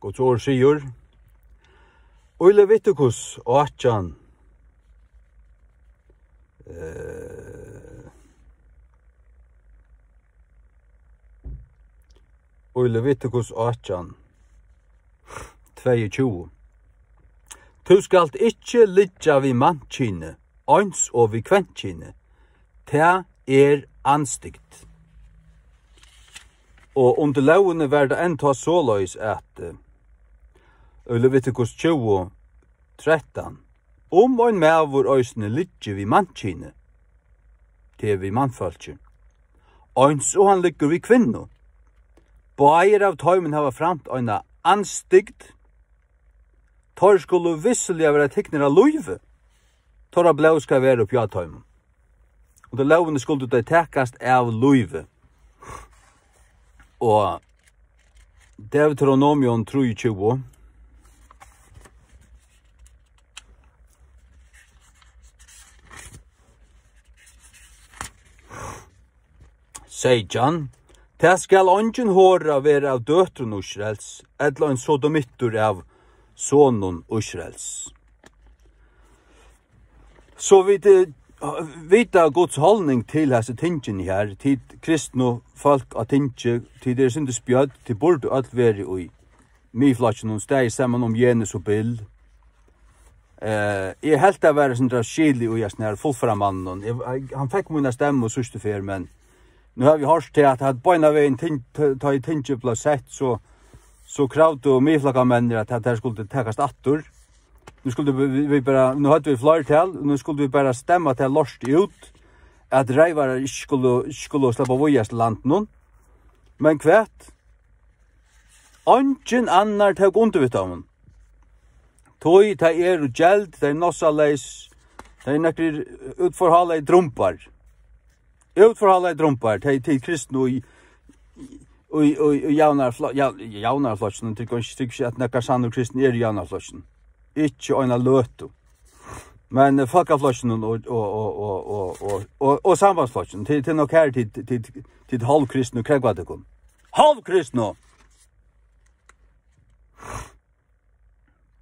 Guds ord sier, Og i Levitikus 18, eh, uh, Og i Levitikus 18, 22. Tu skalt ikkje lidja vi mannkine, ans og vi kventkine, ta er anstigt. Og under laune verda enn ta såløys at, uh, Um er og vi 20, 13. Om og en vor øsne lykje vi mannkjene, det er vi mannfølgje. Øyne så han lykje vi kvinne. Bøyre av tøymen hava framt frem anstigt. Tøy skulle visselig være tekkner av løyve. Tøy av blå skal være oppgjør tøymen. Og det løyvende skulle det tekkast av løyve. Og... Deuteronomion 3, 20, 30, Sæg jan, skal ongin hora vera av døtrun Ursrels, ella en sodomittur av sonun Ursrels. So vit eh, vita Guds holning til hesa tingin her, til kristnu folk at tingi, til der sindu spjøð til bold all veri oi. Mi flachnu stæi saman um om so og Eh, uh, e helta vera sindra skili og jasnar fullframannan. Han fekk munna stemma og sustu fer men. Nu har vi hørt til at at beina vi en ta i tinge sett så så kravt og mye flakka mennir at det skulle tekast attur. Nu skulle vi bara nu hadde vi flyr til, nu skulle vi bara stemma til lost ut at reivar skulle skulle slappa vojas land nu. Men kvært Ongen annar tek undir við tómun. Toy ta er gjald, ta er nossa leis. Ta er nakrir utforhalla uh, í drumpar ut för alla drumpar till till kristen och Oi oi oi jaunar flott jaunar flott sum til kanskje stykk sé at nakka sanu kristen er jaunar flott sum. Ikki eina Men eh, fucka flott sum og og og og og og og og sambar flott sum til til nokkær til til til halv kristen og krekva de kom. Halv kristen.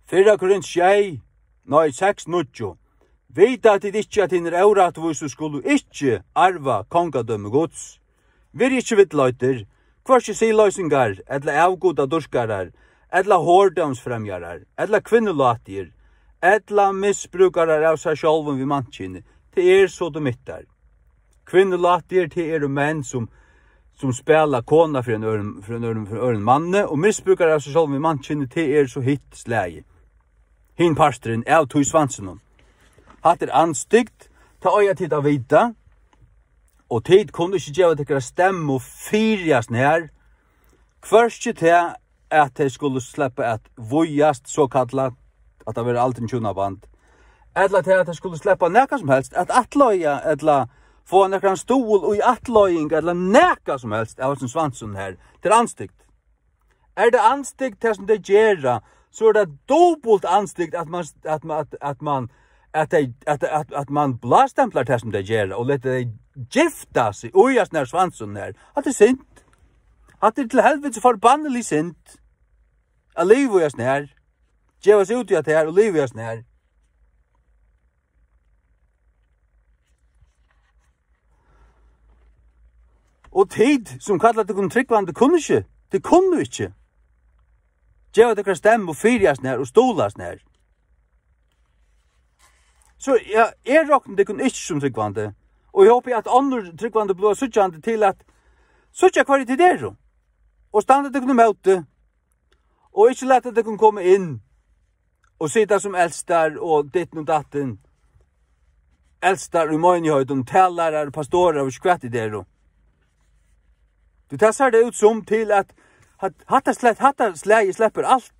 Fyrra kurin sjæi. Nei 6 Vita til ikkje at hinner eurat vois du skulle ikkje arva dømme gods. Vir ikkje vittløyter, kvarsi siløysingar, etla avgoda dorskarar, etla hårdømsfremjarar, etla kvinnelatir, etla misbrukarar av seg sjolven vi mantkin, til er så du mittar. Kvinnelatir til er og menn som, som spela kona for en øren, for en øren, manne, og misbrukarar av seg sjolven vi mantkin, til er så hitt slei. Hinn parstren, av tog svansenom at er anstygt, ta øya tid av vita, og tid kunne ikkje gjeva tekra stemme og fyrjas nær, kvarskje til er er er at at skulle slippe et vojast, så kalla, at det var alt en tjuna vant, eller til at det skulle slippe neka som helst, at atløya, eller få neka en stol og i atløying, eller neka som helst, av sin svansun her, til anstygt. Er det anstygt til som det gjerra, så er det dobbelt anstygt at man, at man, at man at at at at man blastemplar som dei ger og lata dei gifta sig er er og ja svansun der at dei sint at dei til helvete for banneli sint a leiv við snær geva uti at dei og leiv við snær Og tid som kallar til kun tryggvann, det kunne ikkje, det kunne ikkje. Gjeva til kras og fyrja snær og stola snær. Så jag är er rock med det kan inte som sig vande. Och jag hoppas att andra tryck vande blå så til at till att så jag kvar till det då. Och stanna det kan möta. Och inte låta det kan komma in. Och sitta som älstar och ditt nåt dattn, en älstar i min höjd och tällar är pastorer och skvätt i det då. Du tassar det ut som till att att hatta slätt hatta släge släpper allt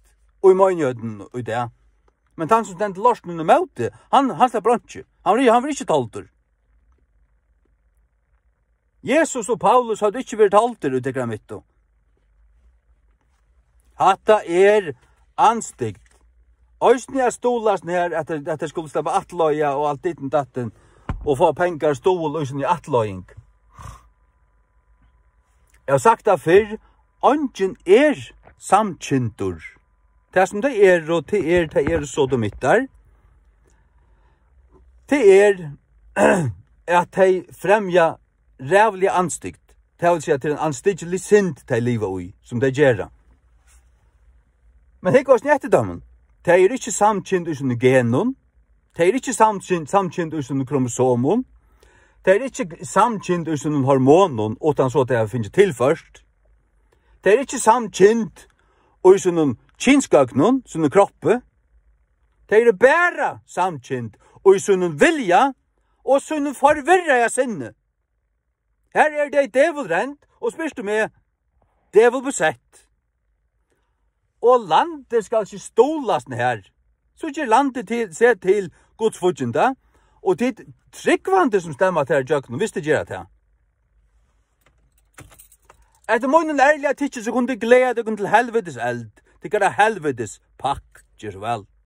och i min og och i det. Men han som stendte lort minne han, han slipper han Han vil, han vil Jesus og Paulus hadde ikki vært talter ut i kramitto. Hatta er anstigt. Øysni er stolast nær at det, at det skulle atløya og alt ditten datten og få pengar stol og sin atløying. Jeg har sagt det før, er samkjentur. Det er som det er, og det er, det er sodomitter. Det er at de fremja rævlig anstygt. Det vil si at det er en anstyggelig synd de lever i, som de gjerra. Men det går snitt i dem. De er ikke samkjent i genon. genen. Er de er ikke samkjent i sånne kromosomen. De er ikke samkjent i sånne hormonen, åtan så at de til først. Det er ikke samkjent i sånne kinskagnon, sånne kroppe, de er bæra samkjent, og i sånne vilja, og sånne forvirra jeg sinne. Her er det devilrent, og spyrst du um med devilbesett. Og landet skal ikke stålas denne her, så ikke er landet til, ser til godsfudgen og det er tryggvandet som stemmer til her, hvis det gjør at det er. Et de moinen lærlig at ikkje så kunne de glede kun til helvedes eld. Det gara helvedes pakk, gjer vel.